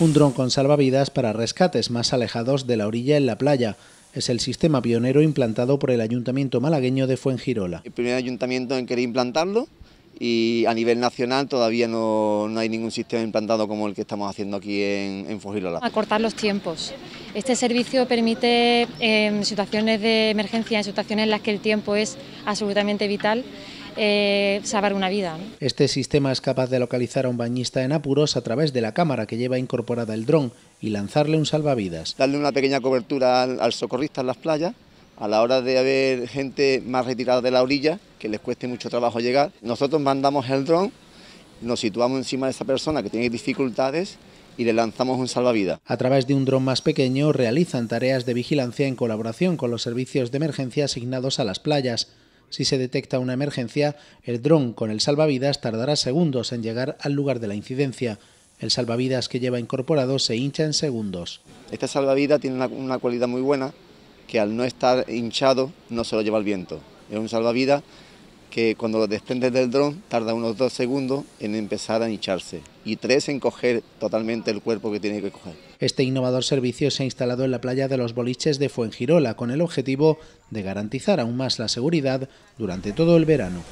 un dron con salvavidas para rescates más alejados de la orilla en la playa. Es el sistema pionero implantado por el Ayuntamiento malagueño de Fuengirola. El primer ayuntamiento en querer implantarlo y a nivel nacional todavía no, hay ningún sistema implantado como el que estamos haciendo aquí en, en Fuengirola. Acortar los tiempos. Este servicio permite eh, en situaciones de emergencia, en situaciones en las que el tiempo es absolutamente vital, eh, salvar una vida. Este sistema es capaz de localizar a un bañista en apuros a través de la cámara que lleva incorporada el dron y lanzarle un salvavidas. Darle una pequeña cobertura al, al socorrista en las playas a la hora de haber gente más retirada de la orilla, que les cueste mucho trabajo llegar. Nosotros mandamos el dron, nos situamos encima de esa persona que tiene dificultades y le lanzamos un salvavidas. A través de un dron más pequeño realizan tareas de vigilancia en colaboración con los servicios de emergencia asignados a las playas. Si se detecta una emergencia, el dron con el salvavidas tardará segundos en llegar al lugar de la incidencia. El salvavidas que lleva incorporado se hincha en segundos. Esta salvavidas tiene una, una cualidad muy buena, que al no estar hinchado no se lo lleva el viento. Es un salvavidas que cuando lo desprendes del dron tarda unos dos segundos en empezar a hincharse y tres en coger totalmente el cuerpo que tiene que coger. Este innovador servicio se ha instalado en la playa de los boliches de Fuengirola con el objetivo de garantizar aún más la seguridad durante todo el verano.